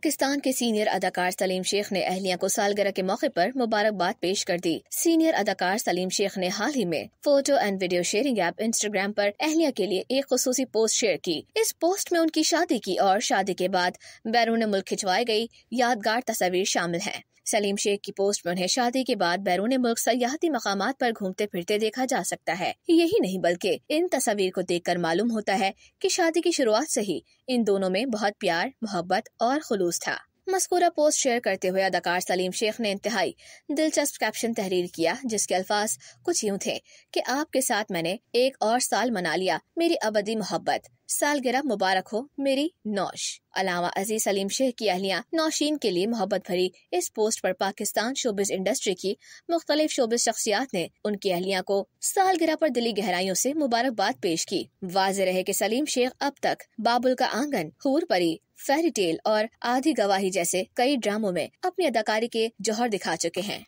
पाकिस्तान के सीनियर अदाकार सलीम शेख ने अहलिया को सालगिरह के मौके पर मुबारकबाद पेश कर दी सीनियर अदाकार सलीम शेख ने हाल ही में photo and video sharing app Instagram पर अहलिया के लिए एक खसूसी पोस्ट शेयर की इस पोस्ट में उनकी शादी की और शादी के बाद बैरून मुल्क खिंचवाई गई यादगार तस्वीर शामिल है सलीम शेख की पोस्ट में उन्हें शादी के बाद बैरून मुल्क सयाहती मकाम पर घूमते फिरते देखा जा सकता है यही नहीं बल्कि इन तस्वीर को देख कर मालूम होता है की शादी की शुरुआत से ही इन दोनों में बहुत प्यार मोहब्बत और खलूस था मस्कूरा पोस्ट शेयर करते हुए अदाकार सलीम शेख ने इंतहाई दिलचस्प कैप्शन तहरीर किया जिसके अल्फाज कुछ यूँ थे कि आपके साथ मैंने एक और साल मना लिया मेरी अबदी मोहब्बत सालगिरह मुबारक हो मेरी नौश अलावा अजीज सलीम शेख की अहलियाँ नौशीन के लिए मोहब्बत भरी इस पोस्ट पर पाकिस्तान शोबिस इंडस्ट्री की मुख्तलिफ शोबिस शख्सियात ने उनकी अहलिया को सालगिरह पर दिली गहराइयों से मुबारकबाद पेश की वाज रहे कि सलीम शेख अब तक बाबुल का आंगन हूर परी फेरी टेल और आधी गवाही जैसे कई ड्रामों में अपनी अदाकारी के जौहर दिखा चुके हैं